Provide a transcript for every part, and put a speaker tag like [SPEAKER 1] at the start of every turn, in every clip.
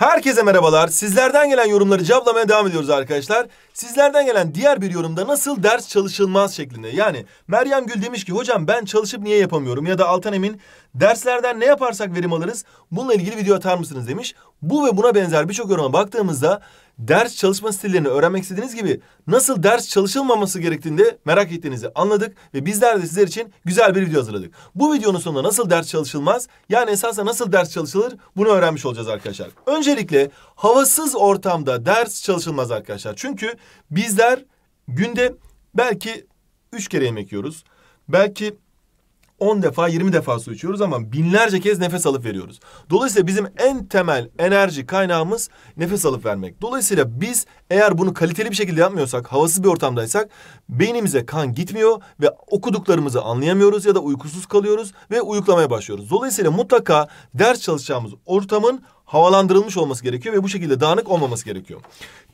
[SPEAKER 1] Herkese merhabalar. Sizlerden gelen yorumları cevaplamaya devam ediyoruz arkadaşlar. Sizlerden gelen diğer bir yorumda nasıl ders çalışılmaz şeklinde. Yani Meryem Gül demiş ki hocam ben çalışıp niye yapamıyorum ya da Altan Emin derslerden ne yaparsak verim alırız bununla ilgili video atar mısınız demiş. Bu ve buna benzer birçok yoruma baktığımızda ders çalışma stillerini öğrenmek istediğiniz gibi nasıl ders çalışılmaması gerektiğinde merak ettiğinizi anladık ve bizler de sizler için güzel bir video hazırladık. Bu videonun sonunda nasıl ders çalışılmaz yani esasında nasıl ders çalışılır bunu öğrenmiş olacağız arkadaşlar. Öncelikle havasız ortamda ders çalışılmaz arkadaşlar. Çünkü bizler günde belki üç kere yemek yiyoruz. Belki 10 defa 20 defa su içiyoruz ama binlerce kez nefes alıp veriyoruz. Dolayısıyla bizim en temel enerji kaynağımız nefes alıp vermek. Dolayısıyla biz eğer bunu kaliteli bir şekilde yapmıyorsak, havasız bir ortamdaysak beynimize kan gitmiyor ve okuduklarımızı anlayamıyoruz ya da uykusuz kalıyoruz ve uyuklamaya başlıyoruz. Dolayısıyla mutlaka ders çalışacağımız ortamın havalandırılmış olması gerekiyor ve bu şekilde dağınık olmaması gerekiyor.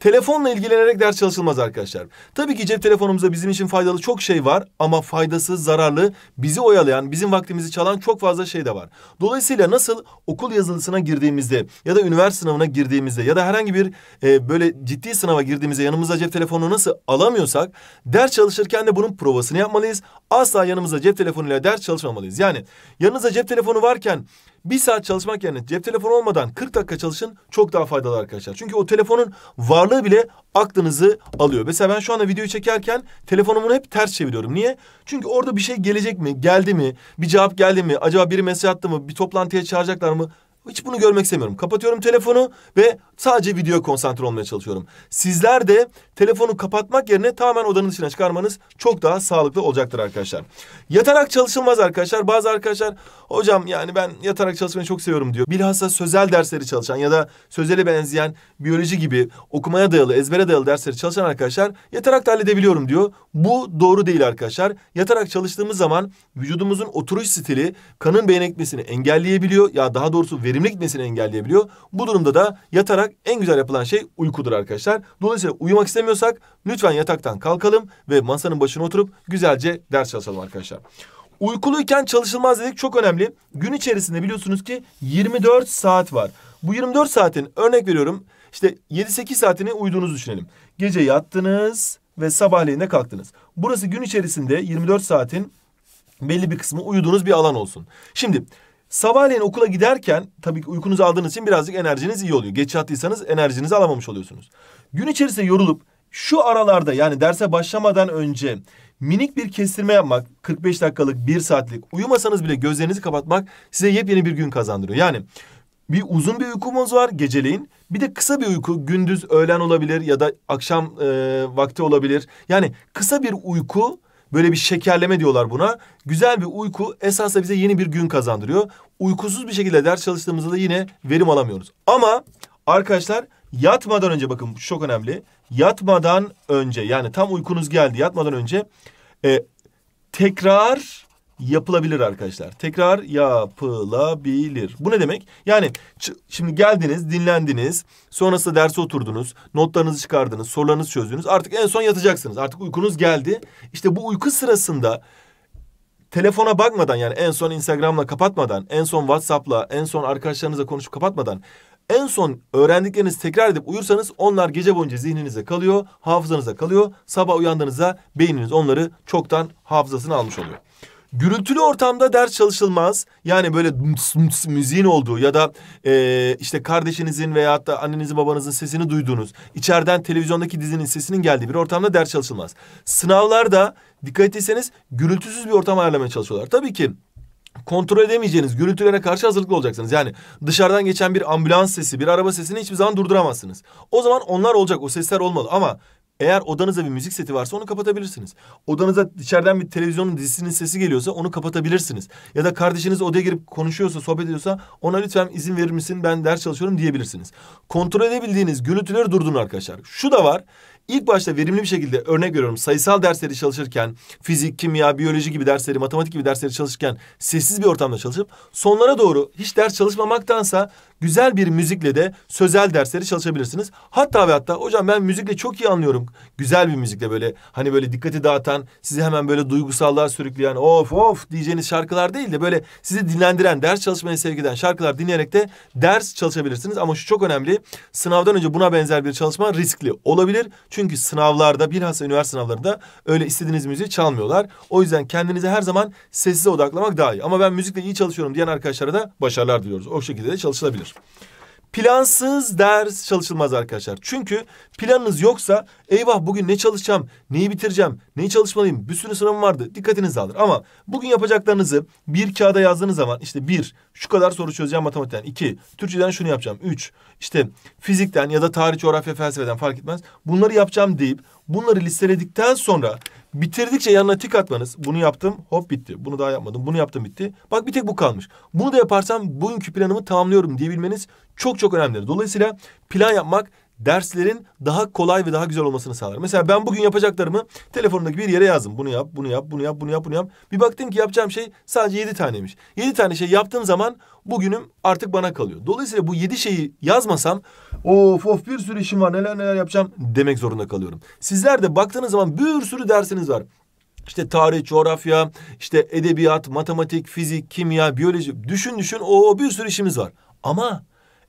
[SPEAKER 1] Telefonla ilgilenerek ders çalışılmaz arkadaşlar. Tabii ki cep telefonumuzda bizim için faydalı çok şey var ama faydasız, zararlı, bizi oyalayan, bizim vaktimizi çalan çok fazla şey de var. Dolayısıyla nasıl okul yazılısına girdiğimizde ya da üniversite sınavına girdiğimizde ya da herhangi bir e, böyle ciddi sınava girdiğimizde yanımıza cep telefonunu nasıl alamıyorsak ders çalışırken de bunun provasını yapmalıyız. Asla yanımıza cep telefonuyla ders çalışmamalıyız. Yani yanınıza cep telefonu varken bir saat çalışmak yerine cep telefonu olmadan 40 dakika çalışın çok daha faydalı arkadaşlar. Çünkü o telefonun varlığı bile aklınızı alıyor. Mesela ben şu anda videoyu çekerken telefonumu hep ters çeviriyorum. Niye? Çünkü orada bir şey gelecek mi? Geldi mi? Bir cevap geldi mi? Acaba biri mesaj attı mı? Bir toplantıya çağıracaklar mı? Hiç bunu görmek istemiyorum. Kapatıyorum telefonu ve sadece videoya konsantre olmaya çalışıyorum. Sizler de telefonu kapatmak yerine tamamen odanın dışına çıkarmanız çok daha sağlıklı olacaktır arkadaşlar. Yatarak çalışılmaz arkadaşlar. Bazı arkadaşlar hocam yani ben yatarak çalışmayı çok seviyorum diyor. Bilhassa sözel dersleri çalışan ya da sözele benzeyen biyoloji gibi okumaya dayalı, ezbere dayalı dersleri çalışan arkadaşlar yatarak da halledebiliyorum diyor. Bu doğru değil arkadaşlar. Yatarak çalıştığımız zaman vücudumuzun oturuş stili kanın beyin ekmesini engelleyebiliyor. Ya daha doğrusu veri verimli gitmesini engelleyebiliyor. Bu durumda da yatarak en güzel yapılan şey uykudur arkadaşlar. Dolayısıyla uyumak istemiyorsak lütfen yataktan kalkalım ve masanın başına oturup güzelce ders çalışalım arkadaşlar. Uykuluyken çalışılmaz dedik çok önemli. Gün içerisinde biliyorsunuz ki 24 saat var. Bu 24 saatin örnek veriyorum işte 7-8 saatini uyuduğunuzu düşünelim. Gece yattınız ve sabahleyin de kalktınız. Burası gün içerisinde 24 saatin belli bir kısmı uyuduğunuz bir alan olsun. Şimdi Sabahleyin okula giderken tabii ki uykunuzu aldığınız için birazcık enerjiniz iyi oluyor. Geç yattıysanız enerjinizi alamamış oluyorsunuz. Gün içerisinde yorulup şu aralarda yani derse başlamadan önce minik bir kestirme yapmak 45 dakikalık 1 saatlik uyumasanız bile gözlerinizi kapatmak size yepyeni bir gün kazandırıyor. Yani bir uzun bir uykumuz var geceleyin. Bir de kısa bir uyku gündüz öğlen olabilir ya da akşam e, vakti olabilir. Yani kısa bir uyku Böyle bir şekerleme diyorlar buna. Güzel bir uyku esasında bize yeni bir gün kazandırıyor. Uykusuz bir şekilde ders çalıştığımızda da yine verim alamıyoruz. Ama arkadaşlar yatmadan önce bakın bu çok önemli. Yatmadan önce yani tam uykunuz geldi yatmadan önce e, tekrar yapılabilir arkadaşlar. Tekrar yapılabilir. Bu ne demek? Yani şimdi geldiniz, dinlendiniz, sonrasında derse oturdunuz, notlarınızı çıkardınız, sorularınızı çözdünüz. Artık en son yatacaksınız. Artık uykunuz geldi. İşte bu uyku sırasında telefona bakmadan yani en son Instagram'la kapatmadan, en son WhatsApp'la, en son arkadaşlarınızla konuşup kapatmadan en son öğrendiklerinizi tekrar edip uyursanız onlar gece boyunca zihninize kalıyor, hafızanıza kalıyor. Sabah uyandığınızda beyniniz onları çoktan hafızasını almış oluyor. Gürültülü ortamda ders çalışılmaz. Yani böyle ms ms müziğin olduğu ya da e, işte kardeşinizin veya da annenizin babanızın sesini duyduğunuz, içeriden televizyondaki dizinin sesinin geldiği bir ortamda ders çalışılmaz. Sınavlarda dikkat etseniz gürültüsüz bir ortam ayarlamaya çalışıyorlar. Tabii ki kontrol edemeyeceğiniz gürültülere karşı hazırlıklı olacaksınız. Yani dışarıdan geçen bir ambulans sesi, bir araba sesini hiçbir zaman durduramazsınız. O zaman onlar olacak, o sesler olmalı ama eğer odanızda bir müzik seti varsa onu kapatabilirsiniz. Odanıza içeriden bir televizyonun dizisinin sesi geliyorsa onu kapatabilirsiniz. Ya da kardeşiniz odaya girip konuşuyorsa, sohbet ediyorsa ona lütfen izin verir misin ben ders çalışıyorum diyebilirsiniz. Kontrol edebildiğiniz gürültüleri durdurun arkadaşlar. Şu da var. İlk başta verimli bir şekilde örnek veriyorum sayısal dersleri çalışırken fizik, kimya, biyoloji gibi dersleri, matematik gibi dersleri çalışırken sessiz bir ortamda çalışıp sonlara doğru hiç ders çalışmamaktansa güzel bir müzikle de sözel dersleri çalışabilirsiniz. Hatta ve hatta hocam ben müzikle çok iyi anlıyorum. Güzel bir müzikle böyle hani böyle dikkati dağıtan, sizi hemen böyle duygusallığa sürükleyen of of diyeceğiniz şarkılar değil de böyle sizi dinlendiren, ders çalışmaya sevk eden şarkılar dinleyerek de ders çalışabilirsiniz. Ama şu çok önemli. Sınavdan önce buna benzer bir çalışma riskli olabilir. Çünkü çünkü sınavlarda bilhassa üniversite sınavlarında öyle istediğiniz müziği çalmıyorlar. O yüzden kendinize her zaman sessize odaklamak daha iyi. Ama ben müzikle iyi çalışıyorum diyen arkadaşlara da başarılar diliyoruz. O şekilde de çalışılabilir. Plansız ders çalışılmaz arkadaşlar. Çünkü planınız yoksa eyvah bugün ne çalışacağım, neyi bitireceğim, neyi çalışmalıyım bir sürü sınavım vardı dikkatiniz alır. Ama bugün yapacaklarınızı bir kağıda yazdığınız zaman işte bir şu kadar soru çözeceğim matematikten, iki Türkçeden şunu yapacağım, üç işte fizikten ya da tarih, coğrafya, felsefeden fark etmez bunları yapacağım deyip bunları listeledikten sonra Bitirdikçe yanına tik atmanız. Bunu yaptım hop bitti. Bunu daha yapmadım. Bunu yaptım bitti. Bak bir tek bu kalmış. Bunu da yaparsam bugünkü planımı tamamlıyorum diyebilmeniz çok çok önemli. Dolayısıyla plan yapmak derslerin daha kolay ve daha güzel olmasını sağlar. Mesela ben bugün yapacaklarımı telefonumdaki bir yere yazdım. Bunu yap, bunu yap, bunu yap, bunu yap, bunu yap. Bir baktım ki yapacağım şey sadece yedi taneymiş. Yedi tane şey yaptığım zaman bugünüm artık bana kalıyor. Dolayısıyla bu yedi şeyi yazmasam of of bir sürü işim var neler neler yapacağım demek zorunda kalıyorum. Sizler de baktığınız zaman bir sürü dersiniz var. İşte tarih, coğrafya, işte edebiyat, matematik, fizik, kimya, biyoloji. Düşün düşün o bir sürü işimiz var. Ama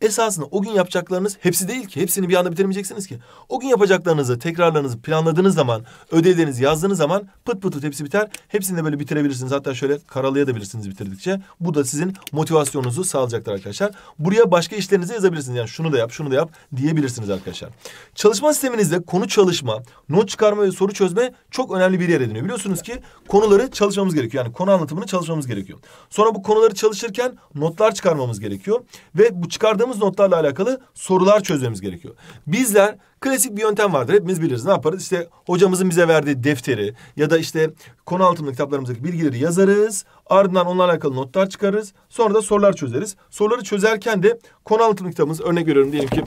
[SPEAKER 1] Esasında o gün yapacaklarınız hepsi değil ki. Hepsini bir anda bitirmeyeceksiniz ki. O gün yapacaklarınızı, tekrarlarınızı planladığınız zaman, ödevlerinizi yazdığınız zaman pıt pıt pıt hepsi biter. Hepsini de böyle bitirebilirsiniz. Hatta şöyle karalayabilirsiniz bitirdikçe. Bu da sizin motivasyonunuzu sağlayacaktır arkadaşlar. Buraya başka işlerinizi yazabilirsiniz. Yani şunu da yap, şunu da yap diyebilirsiniz arkadaşlar. Çalışma sisteminizde konu çalışma, not çıkarma ve soru çözme çok önemli bir yer ediniyor. Biliyorsunuz ki konuları çalışmamız gerekiyor. Yani konu anlatımını çalışmamız gerekiyor. Sonra bu konuları çalışırken notlar çıkarmamız gerekiyor. Ve bu çıkardığımız aldığımız notlarla alakalı sorular çözmemiz gerekiyor. Bizler klasik bir yöntem vardır. Hepimiz biliriz. Ne yaparız? İşte hocamızın bize verdiği defteri ya da işte konu altındaki kitaplarımızdaki bilgileri yazarız. Ardından onunla alakalı notlar çıkarırız. Sonra da sorular çözeriz. Soruları çözerken de konu altındaki kitabımız örnek veriyorum diyelim ki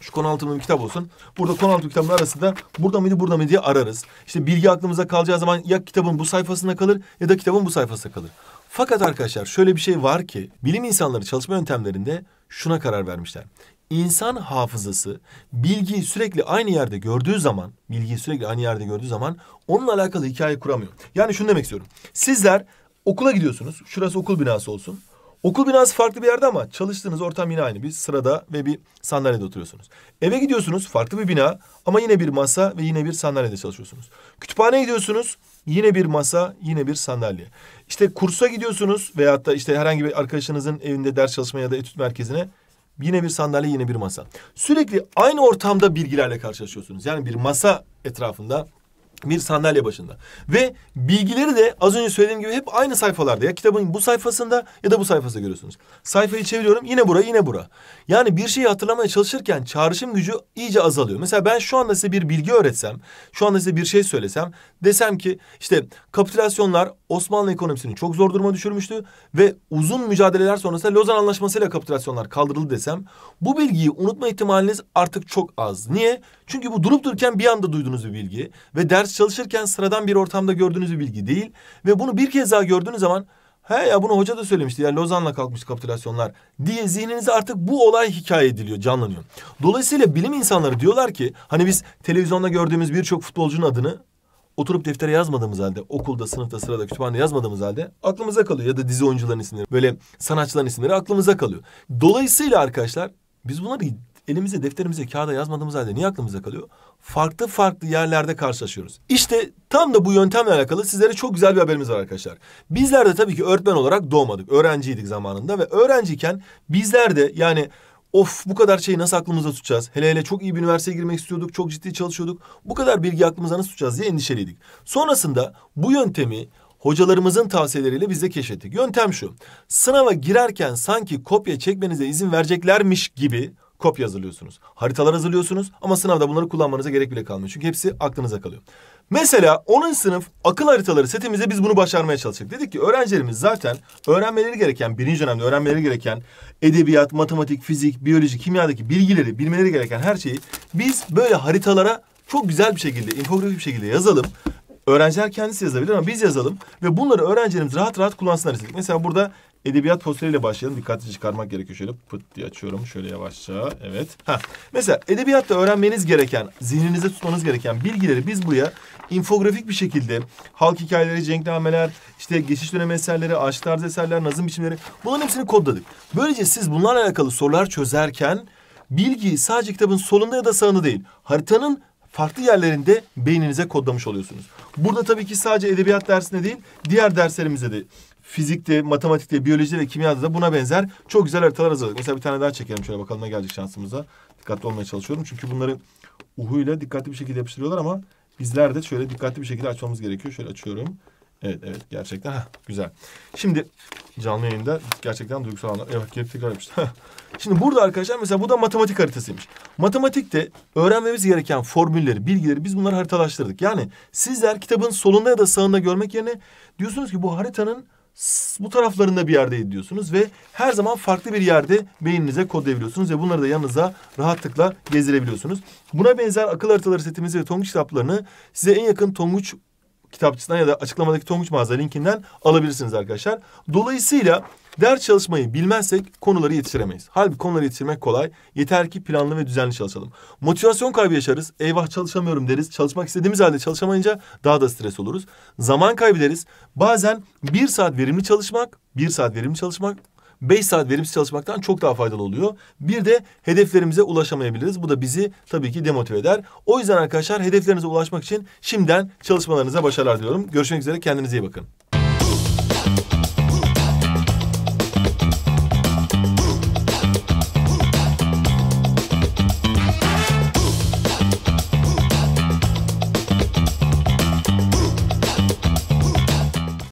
[SPEAKER 1] şu konu altında bir kitap olsun. Burada konu altı kitabın arasında burada mıydı burada mıydı diye ararız. İşte bilgi aklımıza kalacağı zaman ya kitabın bu sayfasında kalır ya da kitabın bu sayfasında kalır. Fakat arkadaşlar şöyle bir şey var ki bilim insanları çalışma yöntemlerinde şuna karar vermişler. İnsan hafızası bilgiyi sürekli aynı yerde gördüğü zaman, bilgiyi sürekli aynı yerde gördüğü zaman onunla alakalı hikaye kuramıyor. Yani şunu demek istiyorum. Sizler okula gidiyorsunuz. Şurası okul binası olsun. Okul binası farklı bir yerde ama çalıştığınız ortam yine aynı. Bir sırada ve bir sandalyede oturuyorsunuz. Eve gidiyorsunuz farklı bir bina ama yine bir masa ve yine bir sandalyede çalışıyorsunuz. Kütüphaneye gidiyorsunuz yine bir masa yine bir sandalye. İşte kursa gidiyorsunuz veyahut da işte herhangi bir arkadaşınızın evinde ders çalışmaya ya da etüt merkezine Yine bir sandalye, yine bir masa. Sürekli aynı ortamda bilgilerle karşılaşıyorsunuz. Yani bir masa etrafında bir sandalye başında. Ve bilgileri de az önce söylediğim gibi hep aynı sayfalarda. Ya kitabın bu sayfasında ya da bu sayfasında görüyorsunuz. Sayfayı çeviriyorum yine bura yine bura. Yani bir şeyi hatırlamaya çalışırken çağrışım gücü iyice azalıyor. Mesela ben şu anda size bir bilgi öğretsem, şu anda size bir şey söylesem, desem ki işte kapitülasyonlar Osmanlı ekonomisini çok zor duruma düşürmüştü ve uzun mücadeleler sonrasında Lozan Anlaşması'yla kapitülasyonlar kaldırıldı desem bu bilgiyi unutma ihtimaliniz artık çok az. Niye? Çünkü bu durup dururken bir anda duyduğunuz bir bilgi ve ders çalışırken sıradan bir ortamda gördüğünüz bir bilgi değil ve bunu bir kez daha gördüğünüz zaman He ya bunu hoca da söylemişti ya Lozan'la kalkmış kapitülasyonlar diye zihninize artık bu olay hikaye ediliyor, canlanıyor. Dolayısıyla bilim insanları diyorlar ki hani biz televizyonda gördüğümüz birçok futbolcunun adını oturup deftere yazmadığımız halde okulda, sınıfta, sırada, kütüphanede yazmadığımız halde aklımıza kalıyor. Ya da dizi oyuncuların isimleri, böyle sanatçıların isimleri aklımıza kalıyor. Dolayısıyla arkadaşlar biz bunları elimize, defterimize, kağıda yazmadığımız halde niye aklımıza kalıyor? Farklı farklı yerlerde karşılaşıyoruz. İşte tam da bu yöntemle alakalı sizlere çok güzel bir haberimiz var arkadaşlar. Bizler de tabii ki öğretmen olarak doğmadık. Öğrenciydik zamanında ve öğrenciyken bizler de yani of bu kadar şeyi nasıl aklımızda tutacağız? Hele hele çok iyi bir üniversiteye girmek istiyorduk, çok ciddi çalışıyorduk. Bu kadar bilgi aklımıza nasıl tutacağız diye endişeliydik. Sonrasında bu yöntemi hocalarımızın tavsiyeleriyle biz de keşfettik. Yöntem şu. Sınava girerken sanki kopya çekmenize izin vereceklermiş gibi kopya hazırlıyorsunuz. Haritalar hazırlıyorsunuz ama sınavda bunları kullanmanıza gerek bile kalmıyor. Çünkü hepsi aklınıza kalıyor. Mesela 10. sınıf akıl haritaları setimizde biz bunu başarmaya çalıştık. Dedik ki öğrencilerimiz zaten öğrenmeleri gereken, birinci dönemde öğrenmeleri gereken edebiyat, matematik, fizik, biyoloji, kimyadaki bilgileri, bilmeleri gereken her şeyi biz böyle haritalara çok güzel bir şekilde, infografik bir şekilde yazalım. Öğrenciler kendisi yazabilir ama biz yazalım ve bunları öğrencilerimiz rahat rahat kullansınlar istedik. Mesela burada edebiyat posteriyle başlayalım. Dikkatli çıkarmak gerekiyor. Şöyle pıt diye açıyorum. Şöyle yavaşça. Evet. Ha. Mesela edebiyatta öğrenmeniz gereken, zihninizde tutmanız gereken bilgileri biz buraya infografik bir şekilde halk hikayeleri, cenknameler, işte geçiş dönemi eserleri, aşk tarzı eserler, nazım biçimleri bunların hepsini kodladık. Böylece siz bunlarla alakalı sorular çözerken bilgiyi sadece kitabın solunda ya da sağında değil, haritanın farklı yerlerinde beyninize kodlamış oluyorsunuz. Burada tabii ki sadece edebiyat dersinde değil, diğer derslerimizde de fizikte, matematikte, biyolojide ve kimyada da buna benzer çok güzel haritalar hazırladık. Mesela bir tane daha çekelim şöyle bakalım ne gelecek şansımıza. Dikkatli olmaya çalışıyorum. Çünkü bunları uhuyla dikkatli bir şekilde yapıştırıyorlar ama bizler de şöyle dikkatli bir şekilde açmamız gerekiyor. Şöyle açıyorum. Evet evet gerçekten Heh, güzel. Şimdi canlı yayında gerçekten duygusal anlar. Evet geri tekrar Şimdi burada arkadaşlar mesela bu da matematik haritasıymış. Matematikte öğrenmemiz gereken formülleri, bilgileri biz bunları haritalaştırdık. Yani sizler kitabın solunda ya da sağında görmek yerine diyorsunuz ki bu haritanın bu taraflarında bir yerde diyorsunuz ve her zaman farklı bir yerde beyninize kodlayabiliyorsunuz ve bunları da yanınıza rahatlıkla gezdirebiliyorsunuz. Buna benzer akıl haritaları setimizi ve tonguç kitaplarını size en yakın tonguç kitapçısından ya da açıklamadaki Tonguç Mağaza linkinden alabilirsiniz arkadaşlar. Dolayısıyla ders çalışmayı bilmezsek konuları yetiştiremeyiz. Halbuki konuları yetiştirmek kolay. Yeter ki planlı ve düzenli çalışalım. Motivasyon kaybı yaşarız. Eyvah çalışamıyorum deriz. Çalışmak istediğimiz halde çalışamayınca daha da stres oluruz. Zaman kaybederiz. Bazen bir saat verimli çalışmak, bir saat verimli çalışmak beş saat verimsiz çalışmaktan çok daha faydalı oluyor. Bir de hedeflerimize ulaşamayabiliriz. Bu da bizi tabii ki demotive eder. O yüzden arkadaşlar hedeflerinize ulaşmak için şimdiden çalışmalarınıza başarılar diliyorum. Görüşmek üzere kendinize iyi bakın.